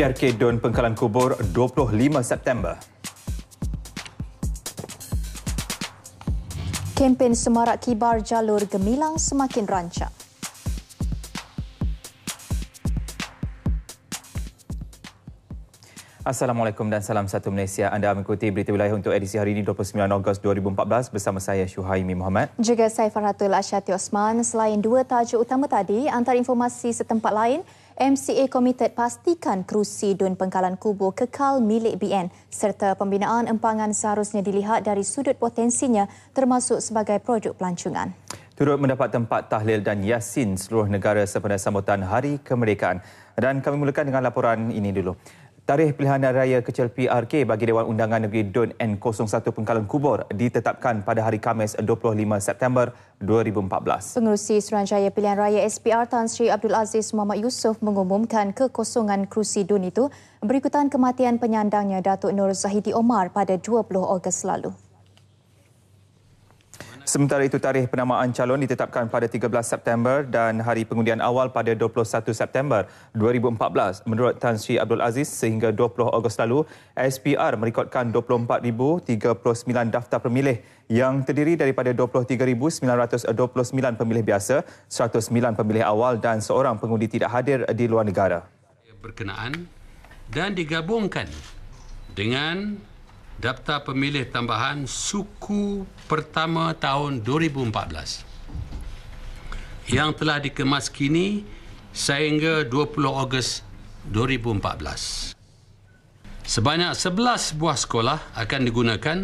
PRK Don Pengkalan Kubur 25 September. Kempen Semarak Kibar Jalur Gemilang semakin rancak. Assalamualaikum dan salam satu Malaysia. Anda mengikuti berita wilayah untuk edisi hari ini 29 Ogos 2014 bersama saya Syuhaimi Muhammad. Juga saya Farhatul Asyati Osman. Selain dua tajuk utama tadi, antara informasi setempat lain, MCA Komited pastikan kerusi Dun Pengkalan Kubu kekal milik BN serta pembinaan empangan seharusnya dilihat dari sudut potensinya termasuk sebagai produk pelancongan. Turut mendapat tempat tahlil dan yasin seluruh negara sempena sambutan Hari Kemerdekaan. Dan kami mulakan dengan laporan ini dulu. Tarikh pilihan raya kecil PRK bagi Dewan Undangan Negeri Dun N01 Pengkalan Kubur ditetapkan pada hari Kamis 25 September 2014. Pengerusi Suruhanjaya Pilihan Raya SPR Tan Sri Abdul Aziz Muhammad Yusof mengumumkan kekosongan kerusi Dun itu berikutan kematian penyandangnya Datuk Nur Zahidi Omar pada 20 Ogos lalu. Sementara itu tarikh penamaan calon ditetapkan pada 13 September dan hari pengundian awal pada 21 September 2014. Menurut Tan Sri Abdul Aziz sehingga 20 Ogos lalu, SPR merekodkan 24,039 daftar pemilih yang terdiri daripada 23,929 pemilih biasa, 109 pemilih awal dan seorang pengundi tidak hadir di luar negara. Berkenaan dan digabungkan dengan daftar pemilih tambahan suku pertama tahun 2014 yang telah dikemas kini sehingga 20 Ogos 2014. Sebanyak 11 buah sekolah akan digunakan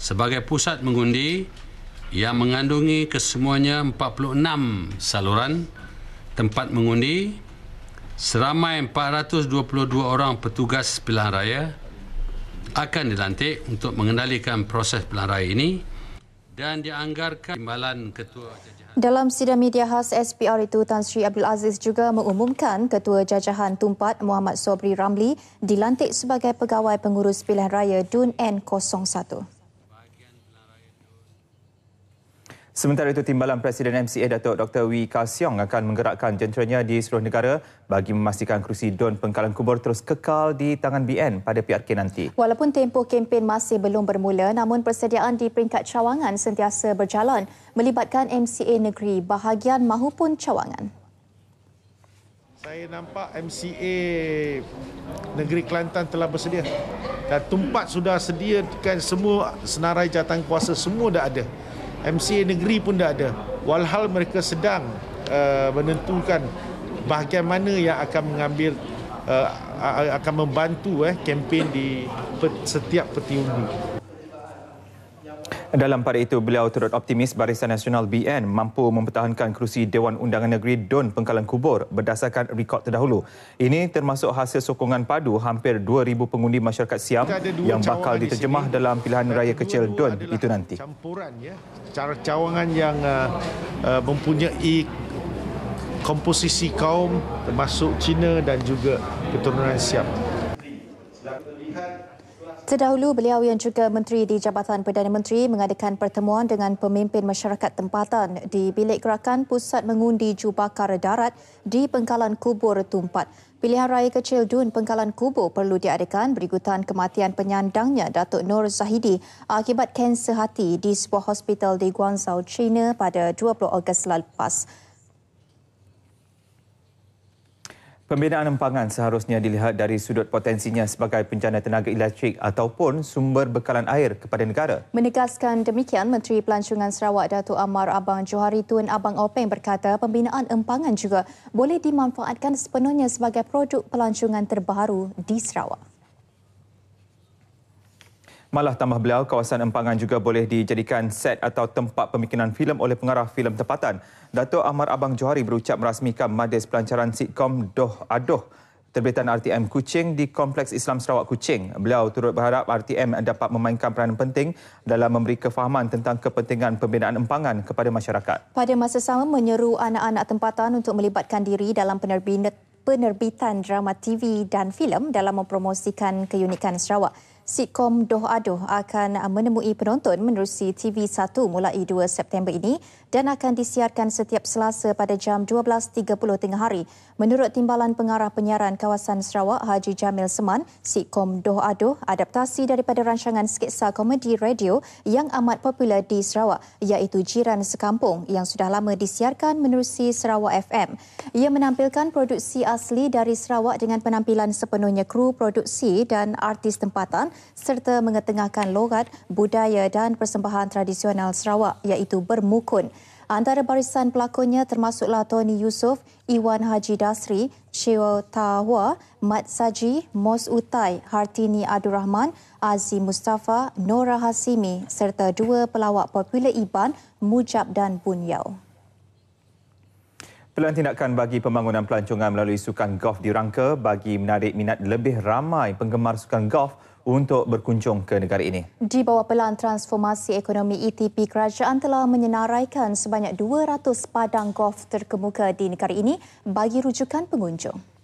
sebagai pusat mengundi yang mengandungi kesemuanya 46 saluran tempat mengundi seramai 422 orang petugas pilihan raya akan dilantik untuk mengendalikan proses raya ini dan dianggarkan timbalan ketua dalam sidang media khas SPR itu, Tan Sri Abdul Aziz juga mengumumkan Ketua Jajahan Tumpat Muhammad Sobri Ramli dilantik sebagai Pegawai Pengurus Pilihan Raya DUN N01. Sementara itu, Timbalan Presiden MCA Datuk Dr. Wee Ka Siong akan menggerakkan jenteranya di seluruh negara bagi memastikan kerusi Don Pengkalan Kubur terus kekal di tangan BN pada PRK nanti. Walaupun tempoh kempen masih belum bermula, namun persediaan di peringkat cawangan sentiasa berjalan melibatkan MCA negeri bahagian mahupun cawangan. Saya nampak MCA negeri Kelantan telah bersedia. Dan tempat sudah sediakan semua senarai jatang kuasa semua dah ada. MCA negeri pun dah ada walhal mereka sedang uh, menentukan bahagian mana yang akan mengambil uh, akan membantu eh kempen di setiap peti undi dalam pada itu, beliau turut optimis Barisan Nasional BN mampu mempertahankan kerusi Dewan Undangan Negeri Don Pengkalan Kubur berdasarkan rekod terdahulu. Ini termasuk hasil sokongan padu hampir 2,000 pengundi masyarakat Siam yang bakal diterjemah di dalam pilihan raya kecil Don itu nanti. Campuran ya, cara cawangan yang uh, uh, mempunyai komposisi kaum termasuk Cina dan juga keturunan Siam. Terdahulu, beliau yang juga menteri di Jabatan Perdana Menteri mengadakan pertemuan dengan pemimpin masyarakat tempatan di bilik gerakan Pusat Mengundi Jubakar Darat di Pengkalan Kubur Tumpat. Pilihan raya kecil Dun Pengkalan Kubur perlu diadakan berikutan kematian penyandangnya Datuk Nur Zahidi akibat kanser hati di sebuah hospital di Guangzhou, China pada 20 Ogos lepas. Pembinaan empangan seharusnya dilihat dari sudut potensinya sebagai penjana tenaga elektrik ataupun sumber bekalan air kepada negara. Menegaskan demikian, Menteri Pelancongan Sarawak Datuk Amar Abang Johari Tun Abang Openg berkata pembinaan empangan juga boleh dimanfaatkan sepenuhnya sebagai produk pelancongan terbaru di Sarawak. Malah tambah beliau, kawasan empangan juga boleh dijadikan set atau tempat pemikiran filem oleh pengarah filem tempatan. Dato' Ahmad Abang Johari berucap merasmikan majlis pelancaran sitkom Doh Adoh terbitan RTM Kuching di Kompleks Islam Sarawak Kuching. Beliau turut berharap RTM dapat memainkan peranan penting dalam memberi kefahaman tentang kepentingan pembinaan empangan kepada masyarakat. Pada masa sama menyeru anak-anak tempatan untuk melibatkan diri dalam penerbitan penerbitan drama TV dan filem dalam mempromosikan keunikan Sarawak. Sitkom Doh Adoh akan menemui penonton menerusi TV1 mulai 2 September ini dan akan disiarkan setiap selasa pada jam 12.30 tengah hari. Menurut Timbalan Pengarah Penyiaran Kawasan Sarawak Haji Jamil Seman, sitkom Doh Adoh adaptasi daripada rancangan sketsa komedi radio yang amat popular di Sarawak iaitu Jiran Sekampung yang sudah lama disiarkan menerusi Sarawak FM. Ia menampilkan produksi asli dari Sarawak dengan penampilan sepenuhnya kru produksi dan artis tempatan serta mengetengahkan logat, budaya dan persembahan tradisional Sarawak iaitu bermukun. Antara barisan pelakonnya termasuklah Tony Yusof, Iwan Haji Dasri, Cheo Tahwa, Mat Saji, Mos Utai, Hartini Abdul Rahman, Azi Mustafa, Nora Hasimi serta dua pelawak popular Iban, Mujab dan Bunyau. Pelan tindakan bagi pembangunan pelancongan melalui sukan golf dirangka bagi menarik minat lebih ramai penggemar sukan golf untuk berkunjung ke negara ini. Di bawah pelan transformasi ekonomi ETP, kerajaan telah menyenaraikan sebanyak 200 padang golf terkemuka di negara ini bagi rujukan pengunjung.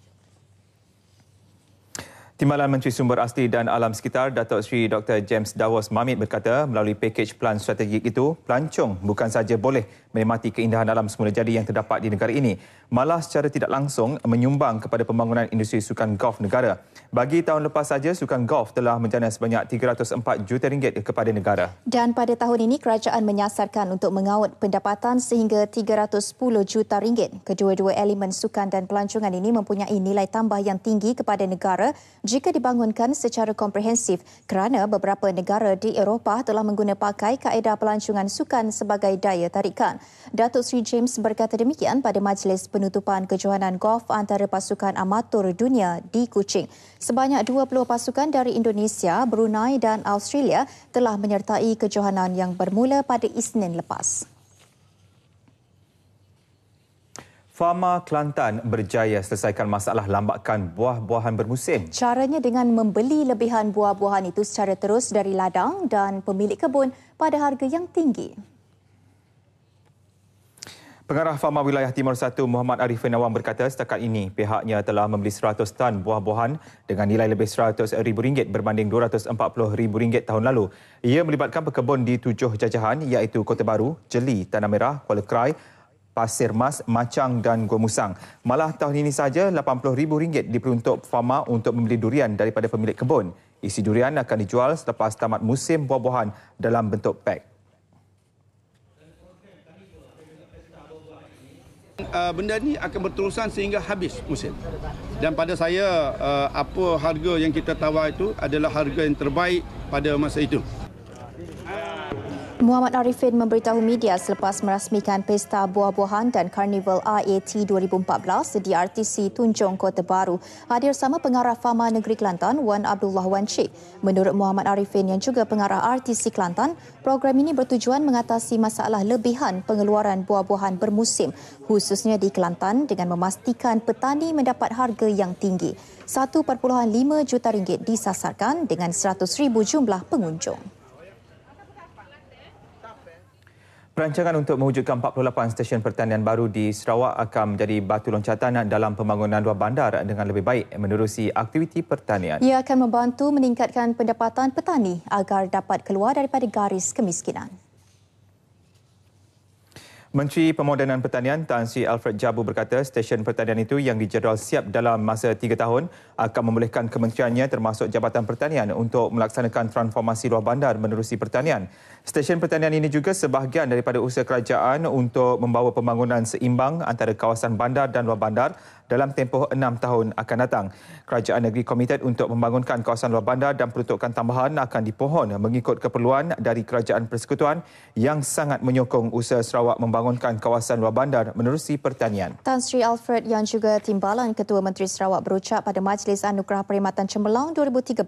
Timbalan Menteri Sumber Asli dan Alam Sekitar Datuk Sri Dr. James Dawos Mamit berkata melalui pakej plan strategik itu pelancong bukan saja boleh menikmati keindahan alam semula jadi yang terdapat di negara ini malah secara tidak langsung menyumbang kepada pembangunan industri sukan golf negara. Bagi tahun lepas saja sukan golf telah menjana sebanyak 304 juta ringgit kepada negara. Dan pada tahun ini kerajaan menyasarkan untuk mengaut pendapatan sehingga 310 juta ringgit. Kedua-dua elemen sukan dan pelancongan ini mempunyai nilai tambah yang tinggi kepada negara jika dibangunkan secara komprehensif kerana beberapa negara di Eropah telah menggunakan pakai kaedah pelancongan sukan sebagai daya tarikan. Datuk Sri James berkata demikian pada majlis penutupan kejohanan golf antara pasukan amatur dunia di Kuching. Sebanyak 20 pasukan dari Indonesia, Brunei dan Australia telah menyertai kejohanan yang bermula pada Isnin lepas. Farma Kelantan berjaya selesaikan masalah lambakan buah-buahan bermusim. Caranya dengan membeli lebihan buah-buahan itu secara terus dari ladang dan pemilik kebun pada harga yang tinggi. Pengarah Farma Wilayah Timur 1 Muhammad Arifin Awang berkata setakat ini pihaknya telah membeli 100 tan buah-buahan dengan nilai lebih RM100,000 berbanding RM240,000 tahun lalu. Ia melibatkan pekebun di tujuh jajahan iaitu Kota Baru, Jeli, Tanah Merah, Kuala Krai." Pasir Mas, Macang dan Gomusang. Malah tahun ini saja RM80,000 diperuntuk Fama untuk membeli durian daripada pemilik kebun. Isi durian akan dijual selepas tamat musim buah-buahan dalam bentuk pek. Uh, eh, benda ni akan berterusan sehingga habis musim. Dan pada saya uh, apa harga yang kita tawar itu adalah harga yang terbaik pada masa itu. Muhammad Arifin memberitahu media selepas merasmikan Pesta Buah-Buahan dan Karnival IAT 2014 di RTC Tunjung Kota Baru hadir sama pengarah Fama Negeri Kelantan Wan Abdullah Wan Cik. Menurut Muhammad Arifin yang juga pengarah RTC Kelantan, program ini bertujuan mengatasi masalah lebihan pengeluaran buah-buahan bermusim khususnya di Kelantan dengan memastikan petani mendapat harga yang tinggi. 1.5 juta ringgit disasarkan dengan 100 ribu jumlah pengunjung. Perancangan untuk mewujudkan 48 stesen pertanian baru di Sarawak akan menjadi batu loncatan dalam pembangunan dua bandar dengan lebih baik menerusi aktiviti pertanian. Ia akan membantu meningkatkan pendapatan petani agar dapat keluar daripada garis kemiskinan. Menteri Pemodenan Pertanian Tan Sri Alfred Jabu berkata stesen pertanian itu yang dijadual siap dalam masa tiga tahun akan membolehkan kementeriannya termasuk Jabatan Pertanian untuk melaksanakan transformasi luar bandar menerusi pertanian. Stesen pertanian ini juga sebahagian daripada usaha kerajaan untuk membawa pembangunan seimbang antara kawasan bandar dan luar bandar dalam tempoh enam tahun akan datang. Kerajaan Negeri komited untuk membangunkan kawasan luar bandar dan peruntukan tambahan akan dipohon mengikut keperluan dari Kerajaan Persekutuan yang sangat menyokong usaha Sarawak membangunkan kawasan luar bandar menerusi pertanian. Tan Sri Alfred yang juga timbalan Ketua Menteri Sarawak berucap pada Majlis Anugerah Perkhidmatan Cemerlang 2013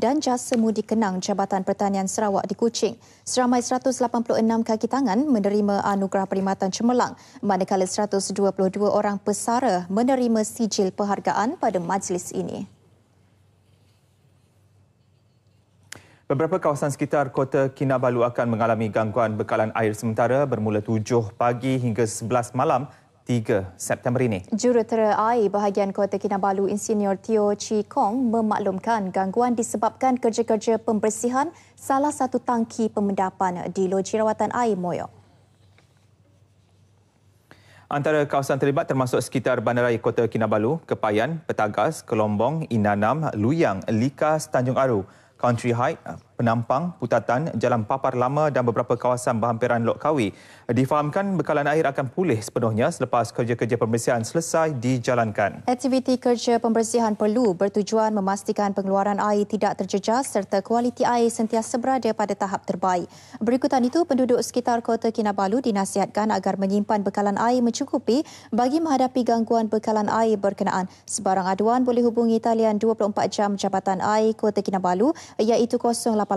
dan jasa mudi kenang Jabatan Pertanian Sarawak di Kuching. Seramai 186 kaki tangan menerima Anugerah Perkhidmatan Cemerlang manakala 122 orang pesara menerima menerima sijil penghargaan pada majlis ini. Beberapa kawasan sekitar kota Kinabalu akan mengalami gangguan bekalan air sementara bermula 7 pagi hingga 11 malam 3 September ini. Jurutera Air Bahagian Kota Kinabalu Insinyur Tio Chi Kong memaklumkan gangguan disebabkan kerja-kerja pembersihan salah satu tangki pemendapan di loji rawatan air Moyok. Antara kawasan terlibat termasuk sekitar Bandaraya Kota Kinabalu, Kepayan, Petagas, Kelombong, Inanam, Luyang, Likas, Tanjung Aru, Country High, Penampang, Putatan, Jalan Papar Lama dan beberapa kawasan berhampiran Lok Kawi. Difahamkan bekalan air akan pulih sepenuhnya selepas kerja-kerja pembersihan selesai dijalankan. Aktiviti kerja pembersihan perlu bertujuan memastikan pengeluaran air tidak terjejas serta kualiti air sentiasa berada pada tahap terbaik. Berikutan itu, penduduk sekitar Kota Kinabalu dinasihatkan agar menyimpan bekalan air mencukupi bagi menghadapi gangguan bekalan air berkenaan. Sebarang aduan boleh hubungi talian 24 jam Jabatan Air Kota Kinabalu iaitu 08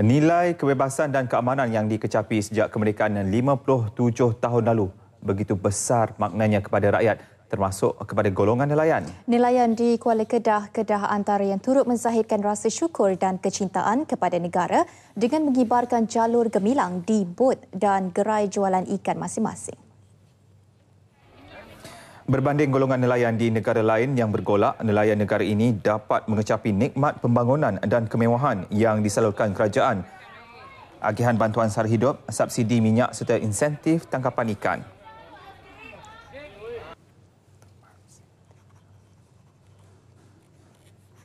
Nilai kebebasan dan keamanan yang dikecapi sejak kemerdekaan 57 tahun lalu begitu besar maknanya kepada rakyat termasuk kepada golongan nelayan. Nelayan di Kuala Kedah, Kedah antara yang turut menzahirkan rasa syukur dan kecintaan kepada negara dengan mengibarkan jalur gemilang di bot dan gerai jualan ikan masing-masing. Berbanding golongan nelayan di negara lain yang bergolak, nelayan negara ini dapat mengecapi nikmat pembangunan dan kemewahan yang disalurkan kerajaan. Agihan bantuan sara hidup, subsidi minyak serta insentif tangkapan ikan.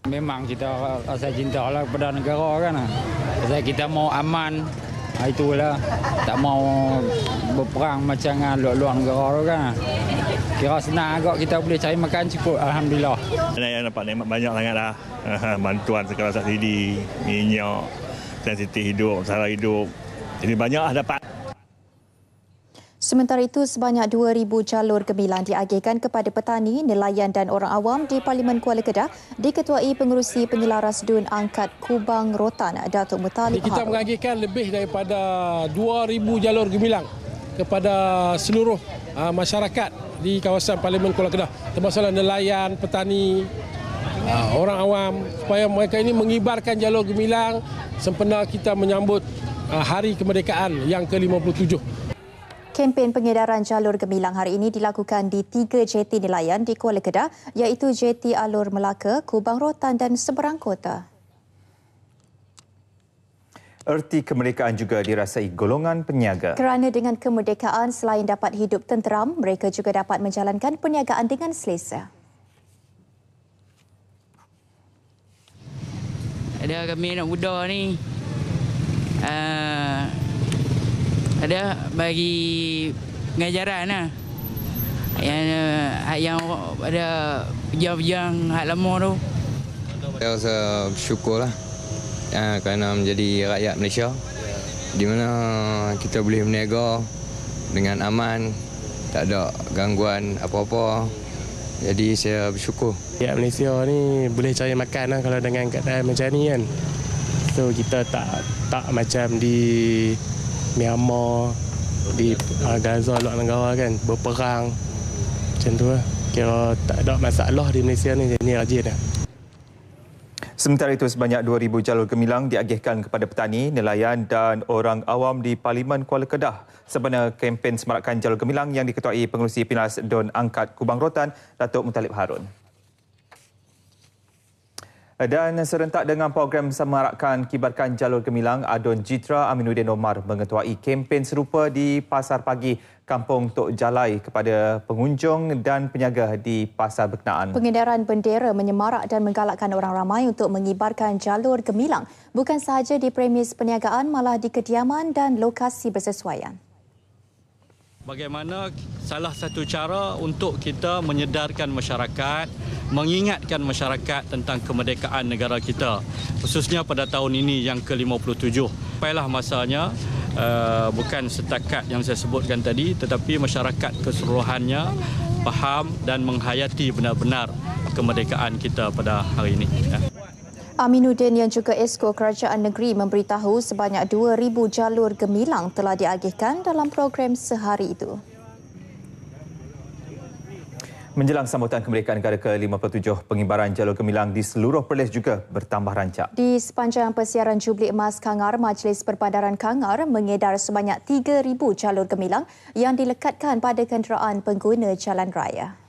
Memang kita rasa cinta lah kepada negara kan. Sebab kita mau aman, ha, itulah. Tak mau berperang macam luar-luar negara kan. Kira senang agak kita boleh cari makan cukup alhamdulillah. Saya nampak nikmat banyak sangat dah. Bantuan sekarang sat sidi, minyak, sensitif hidup, sara hidup. Jadi banyaklah dapat. Sementara itu, sebanyak 2,000 jalur gemilan diagihkan kepada petani, nelayan dan orang awam di Parlimen Kuala Kedah diketuai pengurusi penyelaras DUN Angkat Kubang Rotan, Datuk Mutalib Harun. Kita mengagihkan lebih daripada 2,000 jalur gemilang kepada seluruh uh, masyarakat di kawasan Parlimen Kuala Kedah termasuklah nelayan, petani, uh, orang awam supaya mereka ini mengibarkan jalur gemilang sempena kita menyambut uh, hari kemerdekaan yang ke-57. Kempen pengedaran jalur gemilang hari ini dilakukan di tiga jeti nelayan di Kuala Kedah iaitu jeti Alur Melaka, Kubang Rotan dan Seberang Kota erti kemerdekaan juga dirasai golongan peniaga. Kerana dengan kemerdekaan selain dapat hidup tenteram, mereka juga dapat menjalankan perniagaan dengan selesa. Ada kami anak muda ni. Uh, ada bagi pengajaran lah. Yang, uh, yang ada pejam-pejam hak lama tu. Saya rasa bersyukur lah uh, kerana menjadi rakyat Malaysia di mana kita boleh berniaga dengan aman, tak ada gangguan apa-apa. Jadi saya bersyukur. Rakyat Malaysia ni boleh cari makan lah kalau dengan keadaan macam ni kan. So kita tak tak macam di Myanmar, di ah, Gaza, luar negara kan, berperang macam tu lah. Kira tak ada masalah di Malaysia ni, jadi ni rajin lah. Sementara itu sebanyak 2,000 jalur gemilang diagihkan kepada petani, nelayan dan orang awam di Parlimen Kuala Kedah sempena kempen semarakkan jalur gemilang yang diketuai pengurusi Pinas Don Angkat Kubang Rotan, Datuk Mutalib Harun. Dan serentak dengan program semarakkan kibarkan jalur gemilang, Adun Jitra Aminuddin Omar mengetuai kempen serupa di Pasar Pagi Kampung Tok Jalai kepada pengunjung dan penyaga di Pasar Berkenaan. Pengedaran bendera menyemarak dan menggalakkan orang ramai untuk mengibarkan jalur gemilang. Bukan sahaja di premis perniagaan, malah di kediaman dan lokasi bersesuaian. Bagaimana salah satu cara untuk kita menyedarkan masyarakat, mengingatkan masyarakat tentang kemerdekaan negara kita. Khususnya pada tahun ini yang ke-57. Apalah masanya uh, bukan setakat yang saya sebutkan tadi tetapi masyarakat keseluruhannya faham dan menghayati benar-benar kemerdekaan kita pada hari ini. Aminuddin yang juga esko kerajaan negeri memberitahu sebanyak 2,000 jalur gemilang telah diagihkan dalam program sehari itu. Menjelang sambutan kemerdekaan negara ke-57, pengibaran jalur gemilang di seluruh Perlis juga bertambah rancak. Di sepanjang persiaran Jubli Emas Kangar, Majlis Perbandaran Kangar mengedar sebanyak 3,000 jalur gemilang yang dilekatkan pada kenderaan pengguna jalan raya.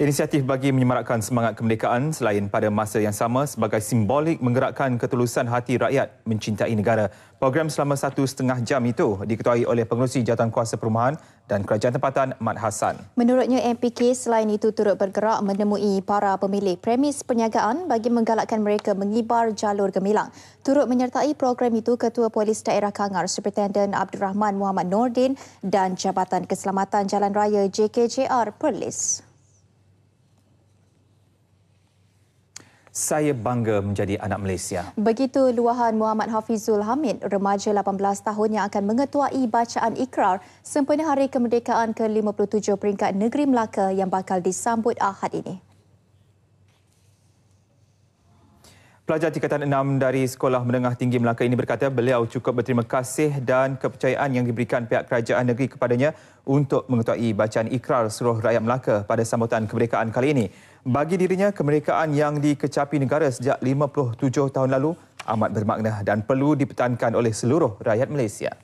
Inisiatif bagi menyemarakkan semangat kemerdekaan selain pada masa yang sama sebagai simbolik menggerakkan ketulusan hati rakyat mencintai negara. Program selama satu setengah jam itu diketuai oleh pengurusi jawatan kuasa perumahan dan kerajaan tempatan Mat Hassan. Menurutnya MPK selain itu turut bergerak menemui para pemilih premis perniagaan bagi menggalakkan mereka mengibar jalur gemilang. Turut menyertai program itu Ketua Polis Daerah Kangar Superintendent Abdul Rahman Muhammad Nordin dan Jabatan Keselamatan Jalan Raya JKJR Perlis. saya bangga menjadi anak Malaysia. Begitu luahan Muhammad Hafizul Hamid, remaja 18 tahun yang akan mengetuai bacaan ikrar sempena Hari Kemerdekaan ke-57 peringkat Negeri Melaka yang bakal disambut Ahad ini. Pelajar tingkatan 6 dari Sekolah Menengah Tinggi Melaka ini berkata beliau cukup berterima kasih dan kepercayaan yang diberikan pihak kerajaan negeri kepadanya untuk mengetuai bacaan ikrar seluruh rakyat Melaka pada sambutan kemerdekaan kali ini. Bagi dirinya, kemerdekaan yang dikecapi negara sejak 57 tahun lalu amat bermakna dan perlu dipertahankan oleh seluruh rakyat Malaysia.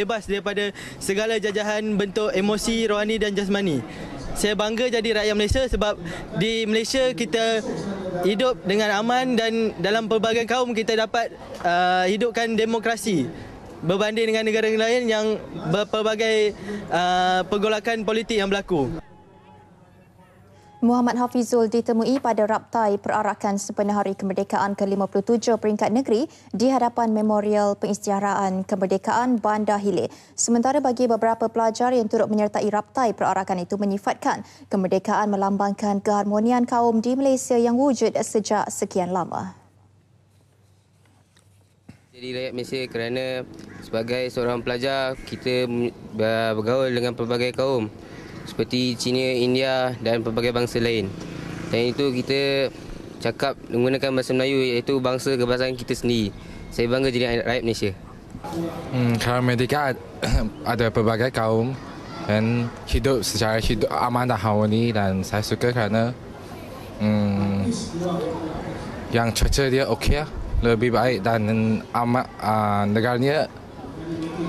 Bebas daripada segala jajahan bentuk emosi, rohani dan jasmani. Saya bangga jadi rakyat Malaysia sebab di Malaysia kita hidup dengan aman dan dalam pelbagai kaum kita dapat uh, hidupkan demokrasi berbanding dengan negara lain yang berbagai uh, pergolakan politik yang berlaku. Muhammad Hafizul ditemui pada Raptai Perarakan Sempena Hari Kemerdekaan ke-57 peringkat negeri di hadapan Memorial Pengistiharaan Kemerdekaan Bandar Hilir. Sementara bagi beberapa pelajar yang turut menyertai Raptai Perarakan itu menyifatkan kemerdekaan melambangkan keharmonian kaum di Malaysia yang wujud sejak sekian lama. Jadi rakyat Malaysia kerana sebagai seorang pelajar kita bergaul dengan pelbagai kaum seperti Cina, India dan pelbagai bangsa lain. Dan itu kita cakap menggunakan bahasa Melayu iaitu bangsa kebangsaan kita sendiri. Saya bangga jadi rakyat Malaysia. Hmm, kalau mereka ada pelbagai kaum dan hidup secara hidup aman dan harmoni dan saya suka kerana hmm, yang cuaca dia okey lah lebih baik dan amat uh, ah, negaranya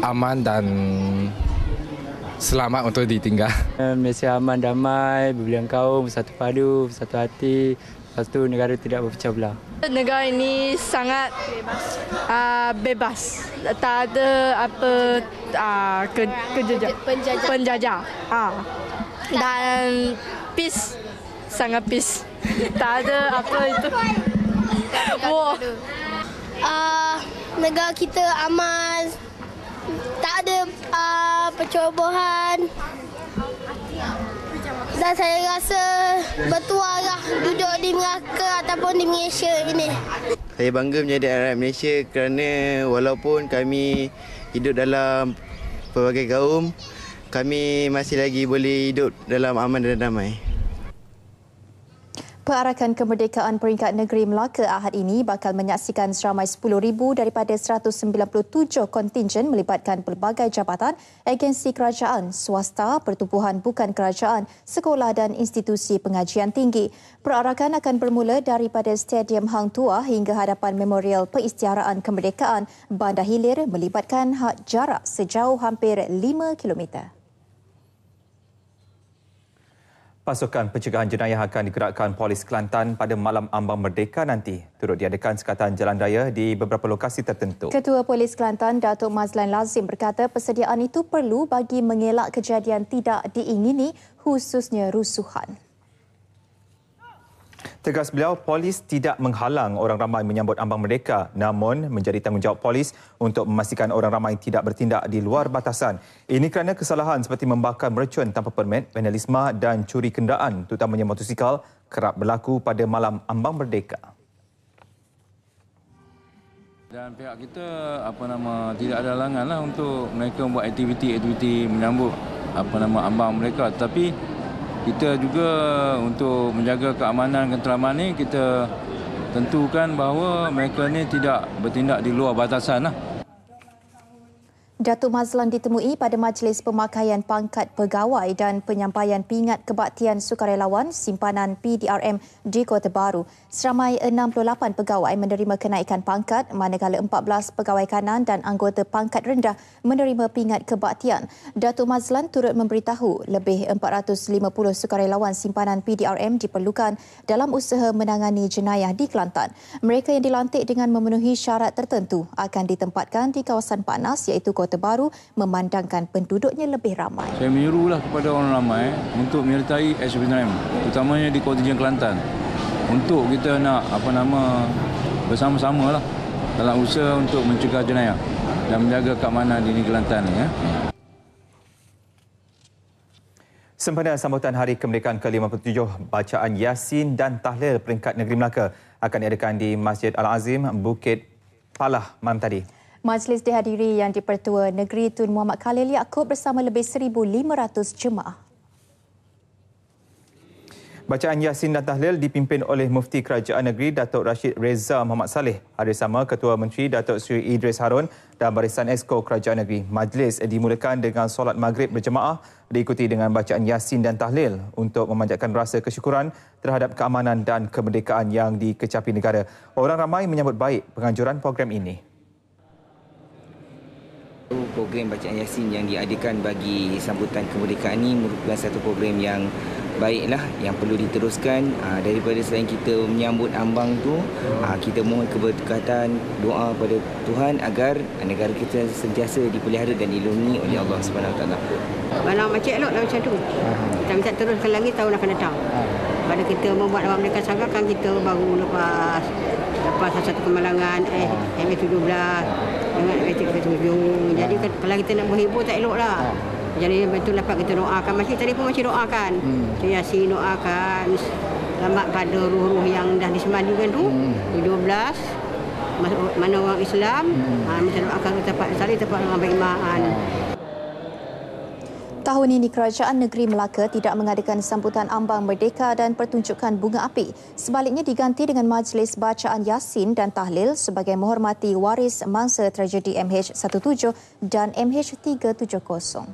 aman dan selamat untuk ditinggal. Malaysia aman damai, berbilang kaum, bersatu padu, bersatu hati. Lepas tu negara tidak berpecah belah. Negara ini sangat uh, bebas. Tak ada apa uh, ke, kejajah. Penjajah. Penjajah. Uh. Dan peace. Sangat peace. tak ada apa itu. Wah. Uh, negara kita aman. Tak ada uh, ah, percobaan. Dan saya rasa bertuah duduk di Melaka ataupun di Malaysia ini. Saya bangga menjadi rakyat Malaysia kerana walaupun kami hidup dalam pelbagai kaum, kami masih lagi boleh hidup dalam aman dan damai. Perarakan Kemerdekaan Peringkat Negeri Melaka Ahad ini bakal menyaksikan seramai 10,000 daripada 197 kontingen melibatkan pelbagai jabatan, agensi kerajaan, swasta, pertubuhan bukan kerajaan, sekolah dan institusi pengajian tinggi. Perarakan akan bermula daripada Stadium Hang Tua hingga hadapan Memorial Peristiaraan Kemerdekaan Bandar Hilir melibatkan hak jarak sejauh hampir 5 kilometer. Pasukan pencegahan jenayah akan digerakkan polis Kelantan pada malam ambang merdeka nanti. Turut diadakan sekatan jalan raya di beberapa lokasi tertentu. Ketua Polis Kelantan, Datuk Mazlan Lazim berkata persediaan itu perlu bagi mengelak kejadian tidak diingini khususnya rusuhan. Tegas beliau, polis tidak menghalang orang ramai menyambut ambang merdeka namun menjadi tanggungjawab polis untuk memastikan orang ramai tidak bertindak di luar batasan. Ini kerana kesalahan seperti membakar mercun tanpa permit, vandalisme dan curi kenderaan terutamanya motosikal kerap berlaku pada malam ambang merdeka. Dan pihak kita apa nama tidak ada halanganlah untuk mereka membuat aktiviti-aktiviti menyambut apa nama ambang mereka tetapi kita juga untuk menjaga keamanan ketenteraman ni kita tentukan bahawa mereka ini tidak bertindak di luar batasan lah. Datuk Mazlan ditemui pada Majlis Pemakaian Pangkat Pegawai dan Penyampaian Pingat Kebaktian Sukarelawan Simpanan PDRM di Kota Baru. Seramai 68 pegawai menerima kenaikan pangkat, manakala 14 pegawai kanan dan anggota pangkat rendah menerima pingat kebaktian. Datuk Mazlan turut memberitahu lebih 450 sukarelawan simpanan PDRM diperlukan dalam usaha menangani jenayah di Kelantan. Mereka yang dilantik dengan memenuhi syarat tertentu akan ditempatkan di kawasan panas iaitu Kota Kota Baru memandangkan penduduknya lebih ramai. Saya menyuruhlah kepada orang ramai eh, untuk menyertai SPNRM, terutamanya di Kota Kelantan. Untuk kita nak apa nama bersama-sama lah dalam usaha untuk mencegah jenayah dan menjaga kat mana di negeri Kelantan Ya. Sempena sambutan Hari Kemerdekaan ke-57, bacaan Yasin dan Tahlil peringkat Negeri Melaka akan diadakan di Masjid Al-Azim, Bukit Palah malam tadi. Majlis dihadiri yang dipertua Negeri Tun Muhammad Khalil Yaakob bersama lebih 1,500 jemaah. Bacaan Yasin dan Tahlil dipimpin oleh Mufti Kerajaan Negeri Datuk Rashid Reza Muhammad Saleh. hadir sama Ketua Menteri Datuk Sri Idris Harun dan Barisan Esko Kerajaan Negeri. Majlis dimulakan dengan solat maghrib berjemaah diikuti dengan bacaan Yasin dan Tahlil untuk memanjatkan rasa kesyukuran terhadap keamanan dan kemerdekaan yang dikecapi negara. Orang ramai menyambut baik penganjuran program ini program bacaan yasin yang diadakan bagi sambutan kemerdekaan ini merupakan satu program yang baiklah yang perlu diteruskan ah, daripada selain kita menyambut ambang tu ah, kita mohon keberkatan doa kepada Tuhan agar negara kita sentiasa dipelihara dan dilindungi oleh Allah Subhanahu taala. Malam macam elok lah macam tu. Ah. Kita minta teruskan lagi tahun akan datang. Pada kita membuat awam mereka sangka kan kita baru lepas lepas satu kemalangan eh MA 17 Sangat kita kita terhujung. Jadi ha. kalau kita nak berhibur tak elok lah. Ha. Jadi betul dapat kita doakan. Masih tadi pun masih doakan. Hmm. Yasin doakan. Selamat pada ruh-ruh yang dah disemadikan tu. Hmm. 12 mana orang Islam hmm. ha, ah, kita doakan tempat saling tempat orang beriman ah. Tahun ini Kerajaan Negeri Melaka tidak mengadakan sambutan ambang merdeka dan pertunjukan bunga api. Sebaliknya diganti dengan majlis bacaan Yasin dan Tahlil sebagai menghormati waris mangsa tragedi MH17 dan MH370.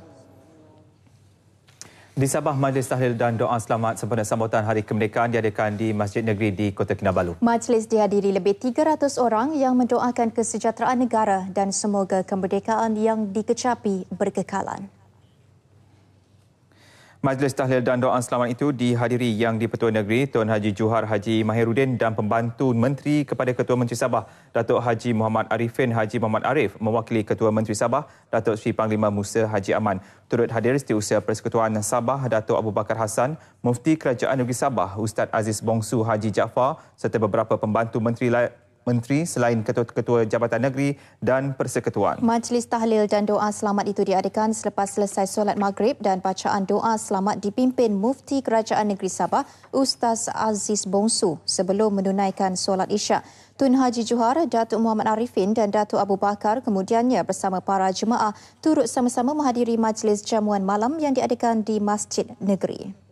Di Sabah, Majlis Tahlil dan Doa Selamat sempena sambutan Hari Kemerdekaan diadakan di Masjid Negeri di Kota Kinabalu. Majlis dihadiri lebih 300 orang yang mendoakan kesejahteraan negara dan semoga kemerdekaan yang dikecapi berkekalan. Majlis Tahlil dan Doa Selamat itu dihadiri Yang di-Pertua Negeri Tuan Haji Juhar Haji Mahirudin dan Pembantu Menteri kepada Ketua Menteri Sabah Datuk Haji Muhammad Arifin Haji Muhammad Arif mewakili Ketua Menteri Sabah Datuk Sri Panglima Musa Haji Aman turut hadir setiausaha Persekutuan Sabah Datuk Abu Bakar Hasan Mufti Kerajaan Negeri Sabah Ustaz Aziz Bongsu Haji Jaafar serta beberapa pembantu menteri menteri selain ketua-ketua Jabatan Negeri dan Persekutuan. Majlis tahlil dan doa selamat itu diadakan selepas selesai solat maghrib dan bacaan doa selamat dipimpin Mufti Kerajaan Negeri Sabah, Ustaz Aziz Bongsu sebelum menunaikan solat isyak. Tun Haji Johar, Datuk Muhammad Arifin dan Datuk Abu Bakar kemudiannya bersama para jemaah turut sama-sama menghadiri majlis jamuan malam yang diadakan di Masjid Negeri.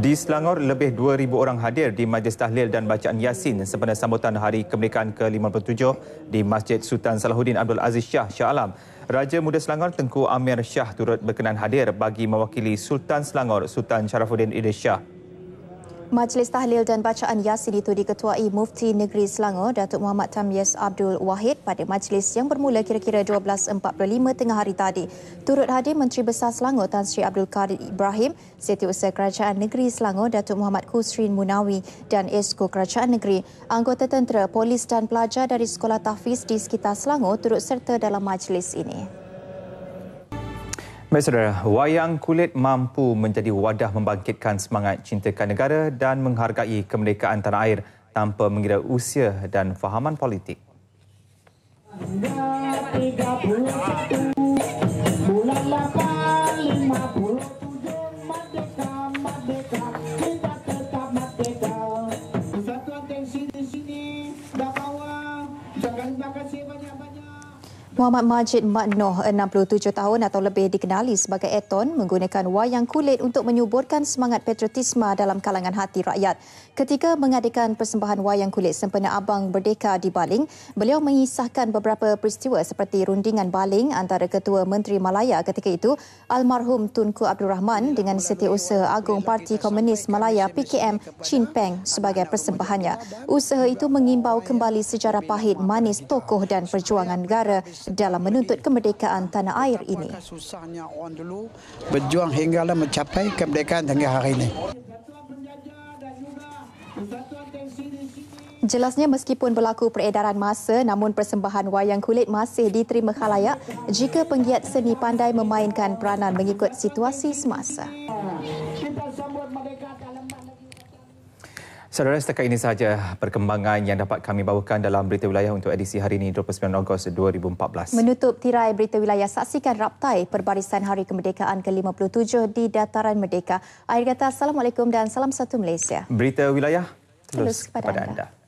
Di Selangor, lebih 2,000 orang hadir di Majlis Tahlil dan Bacaan Yasin sempena sambutan Hari Kemerdekaan ke-57 di Masjid Sultan Salahuddin Abdul Aziz Shah Shah Alam. Raja Muda Selangor Tengku Amir Shah turut berkenan hadir bagi mewakili Sultan Selangor Sultan Sharafuddin Idris Shah Majlis Tahlil dan Bacaan Yasin itu diketuai Mufti Negeri Selangor Datuk Muhammad Tamyes Abdul Wahid pada majlis yang bermula kira-kira 12.45 tengah hari tadi. Turut hadir Menteri Besar Selangor Tan Sri Abdul Kadir Ibrahim, Setiausaha Kerajaan Negeri Selangor Datuk Muhammad Kusrin Munawi dan Esko Kerajaan Negeri. Anggota tentera, polis dan pelajar dari sekolah tahfiz di sekitar Selangor turut serta dalam majlis ini. Baik saudara, wayang kulit mampu menjadi wadah membangkitkan semangat cintakan negara dan menghargai kemerdekaan tanah air tanpa mengira usia dan fahaman politik. Bulan 8, 50. Muhammad Majid Matnoh, 67 tahun atau lebih dikenali sebagai Eton, menggunakan wayang kulit untuk menyuburkan semangat patriotisme dalam kalangan hati rakyat. Ketika mengadakan persembahan wayang kulit sempena Abang Berdeka di Baling, beliau mengisahkan beberapa peristiwa seperti rundingan Baling antara Ketua Menteri Malaya ketika itu, Almarhum Tunku Abdul Rahman dengan Setiausaha Agung Parti Komunis Malaya PKM Chin Peng sebagai persembahannya. Usaha itu mengimbau kembali sejarah pahit manis tokoh dan perjuangan negara dalam menuntut kemerdekaan tanah air ini. Susahnya orang dulu berjuang hinggalah mencapai kemerdekaan hingga hari ini. Jelasnya meskipun berlaku peredaran masa namun persembahan wayang kulit masih diterima khalayak jika penggiat seni pandai memainkan peranan mengikut situasi semasa. Saudara setakat ini sahaja perkembangan yang dapat kami bawakan dalam berita wilayah untuk edisi hari ini 29 Ogos 2014. Menutup tirai berita wilayah saksikan Raptai perbarisan Hari Kemerdekaan ke-57 di Dataran Merdeka. Akhir kata Assalamualaikum dan salam satu Malaysia. Berita wilayah terus, terus kepada, kepada anda. anda.